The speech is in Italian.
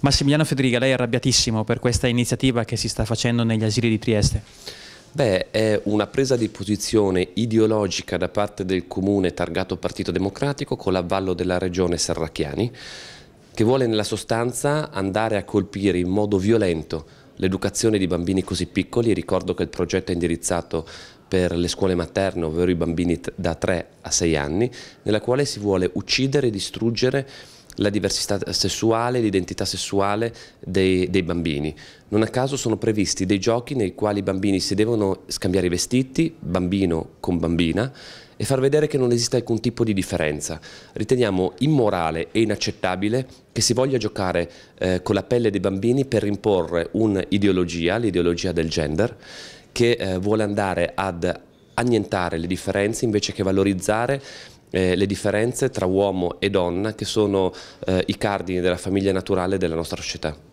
Massimiliano Federica, lei è arrabbiatissimo per questa iniziativa che si sta facendo negli asili di Trieste. Beh, è una presa di posizione ideologica da parte del comune targato Partito Democratico con l'avvallo della regione Serracchiani che vuole nella sostanza andare a colpire in modo violento l'educazione di bambini così piccoli, ricordo che il progetto è indirizzato per le scuole materne, ovvero i bambini da 3 a 6 anni, nella quale si vuole uccidere e distruggere la diversità sessuale l'identità sessuale dei, dei bambini. Non a caso sono previsti dei giochi nei quali i bambini si devono scambiare i vestiti, bambino con bambina, e far vedere che non esiste alcun tipo di differenza. Riteniamo immorale e inaccettabile che si voglia giocare eh, con la pelle dei bambini per imporre un'ideologia, l'ideologia del gender, che eh, vuole andare ad annientare le differenze invece che valorizzare eh, le differenze tra uomo e donna che sono eh, i cardini della famiglia naturale della nostra società.